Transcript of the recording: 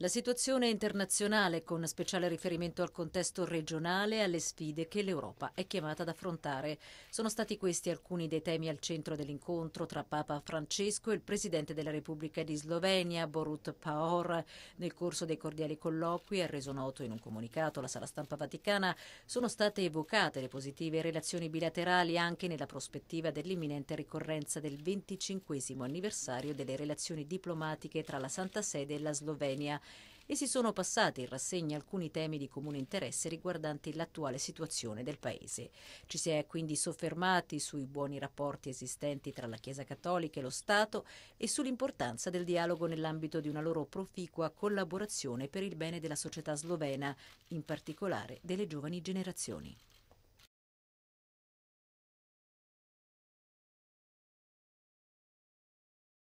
La situazione internazionale con speciale riferimento al contesto regionale e alle sfide che l'Europa è chiamata ad affrontare. Sono stati questi alcuni dei temi al centro dell'incontro tra Papa Francesco e il Presidente della Repubblica di Slovenia, Borut Pahor. Nel corso dei cordiali colloqui, ha reso noto in un comunicato alla sala stampa vaticana, sono state evocate le positive relazioni bilaterali anche nella prospettiva dell'imminente ricorrenza del 25 anniversario delle relazioni diplomatiche tra la Santa Sede e la Slovenia e si sono passati in rassegna alcuni temi di comune interesse riguardanti l'attuale situazione del Paese. Ci si è quindi soffermati sui buoni rapporti esistenti tra la Chiesa Cattolica e lo Stato e sull'importanza del dialogo nell'ambito di una loro proficua collaborazione per il bene della società slovena, in particolare delle giovani generazioni.